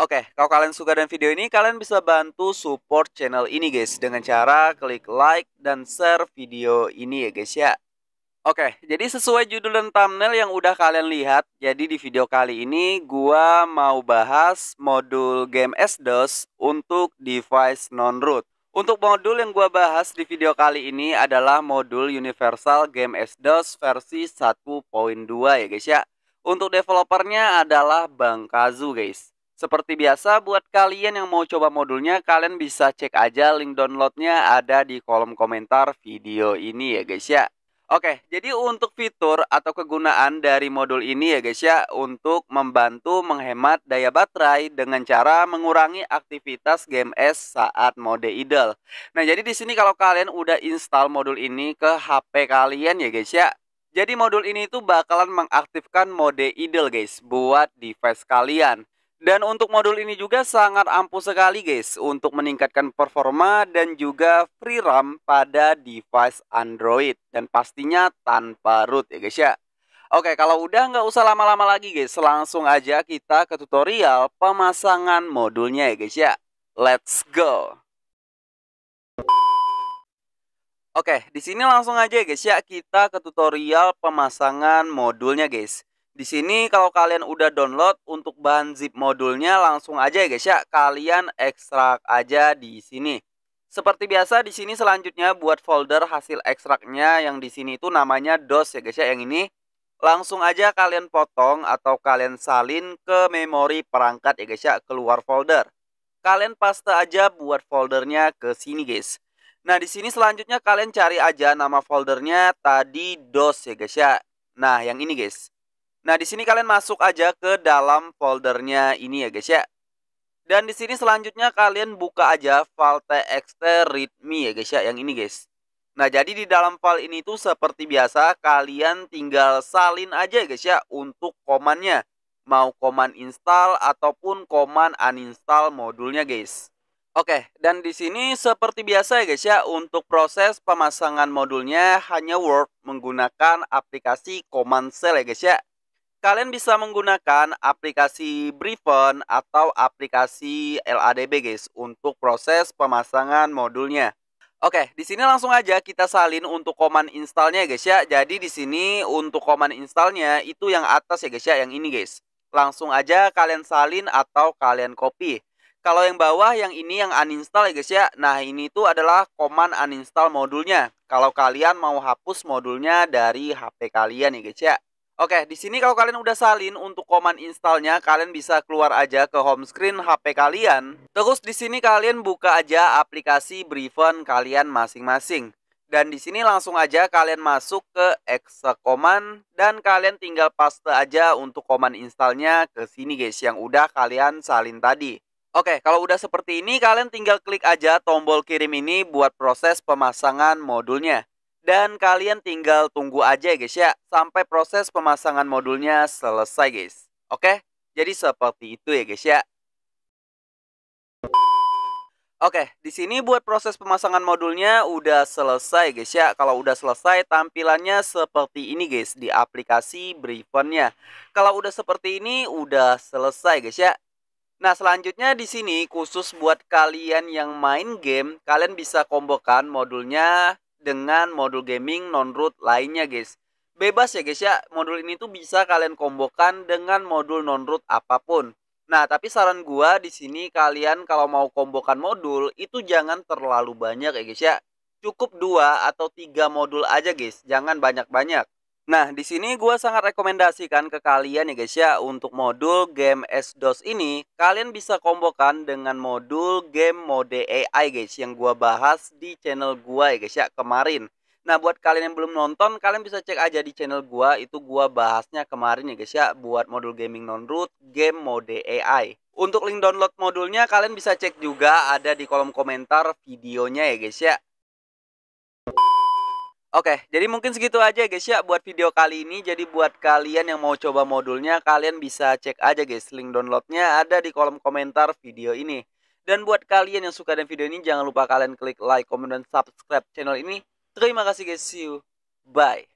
Oke, kalau kalian suka dengan video ini, kalian bisa bantu support channel ini guys dengan cara klik like dan share video ini ya guys ya. Oke, jadi sesuai judul dan thumbnail yang udah kalian lihat, jadi di video kali ini gua mau bahas modul game SDOS untuk device non-root. Untuk modul yang gua bahas di video kali ini adalah modul Universal Game SDOS versi 1.2 ya guys ya. Untuk developernya adalah Bang Kazu guys. Seperti biasa, buat kalian yang mau coba modulnya, kalian bisa cek aja link downloadnya ada di kolom komentar video ini ya guys ya. Oke, jadi untuk fitur atau kegunaan dari modul ini ya guys ya, untuk membantu menghemat daya baterai dengan cara mengurangi aktivitas game S saat mode idle. Nah, jadi di sini kalau kalian udah install modul ini ke HP kalian ya guys ya, jadi modul ini itu bakalan mengaktifkan mode idle guys buat device kalian. Dan untuk modul ini juga sangat ampuh sekali guys untuk meningkatkan performa dan juga free RAM pada device Android dan pastinya tanpa root ya guys ya. Oke kalau udah nggak usah lama-lama lagi guys langsung aja kita ke tutorial pemasangan modulnya ya guys ya. Let's go. Oke, di sini langsung aja ya guys ya kita ke tutorial pemasangan modulnya guys. Di sini kalau kalian udah download untuk bahan zip modulnya langsung aja ya guys ya, kalian ekstrak aja di sini. Seperti biasa di sini selanjutnya buat folder hasil ekstraknya yang di sini itu namanya DOS ya guys ya, yang ini langsung aja kalian potong atau kalian salin ke memori perangkat ya guys ya, keluar folder. Kalian paste aja buat foldernya ke sini guys. Nah di sini selanjutnya kalian cari aja nama foldernya tadi DOS ya guys ya. Nah yang ini guys. Nah, di sini kalian masuk aja ke dalam foldernya ini ya guys ya. Dan di sini selanjutnya kalian buka aja file txt readme ya guys ya, yang ini guys. Nah, jadi di dalam file ini tuh seperti biasa kalian tinggal salin aja ya guys ya untuk komannya. Mau koman install ataupun koman uninstall modulnya guys. Oke, dan di sini seperti biasa ya guys ya, untuk proses pemasangan modulnya hanya Word menggunakan aplikasi Command Cell ya guys ya kalian bisa menggunakan aplikasi Briven atau aplikasi LADB guys untuk proses pemasangan modulnya. Oke, di sini langsung aja kita salin untuk command installnya guys ya. Jadi di sini untuk command installnya itu yang atas ya guys ya, yang ini guys. Langsung aja kalian salin atau kalian copy. Kalau yang bawah yang ini yang uninstall ya guys ya. Nah, ini tuh adalah command uninstall modulnya. Kalau kalian mau hapus modulnya dari HP kalian ya guys ya. Oke, di sini kalau kalian udah salin untuk command installnya, kalian bisa keluar aja ke home screen HP kalian. Terus di sini kalian buka aja aplikasi Briven kalian masing-masing. Dan di sini langsung aja kalian masuk ke exe command dan kalian tinggal paste aja untuk command installnya ke sini guys yang udah kalian salin tadi. Oke, kalau udah seperti ini kalian tinggal klik aja tombol kirim ini buat proses pemasangan modulnya. Dan kalian tinggal tunggu aja ya, guys ya, sampai proses pemasangan modulnya selesai guys. Oke, jadi seperti itu ya guys ya. Oke, di sini buat proses pemasangan modulnya udah selesai guys ya. Kalau udah selesai tampilannya seperti ini guys di aplikasi Brivennya. Kalau udah seperti ini udah selesai guys ya. Nah, selanjutnya di sini khusus buat kalian yang main game, kalian bisa kombokan modulnya dengan modul gaming non-root lainnya guys. Bebas ya guys ya, modul ini tuh bisa kalian kombokan dengan modul non-root apapun. Nah, tapi saran gua di sini kalian kalau mau kombokan modul itu jangan terlalu banyak ya guys ya. Cukup dua atau tiga modul aja guys, jangan banyak-banyak. Nah, di sini gue sangat rekomendasikan ke kalian ya guys ya untuk modul game S-DOS ini kalian bisa kombokan dengan modul game mode AI guys yang gue bahas di channel gue ya guys ya kemarin. Nah, buat kalian yang belum nonton, kalian bisa cek aja di channel gue itu gue bahasnya kemarin ya guys ya buat modul gaming non-root game mode AI. Untuk link download modulnya kalian bisa cek juga ada di kolom komentar videonya ya guys ya. Oke, jadi mungkin segitu aja guys ya buat video kali ini. Jadi buat kalian yang mau coba modulnya, kalian bisa cek aja guys. Link downloadnya ada di kolom komentar video ini. Dan buat kalian yang suka dengan video ini, jangan lupa kalian klik like, comment, dan subscribe channel ini. Terima kasih guys, see you. Bye.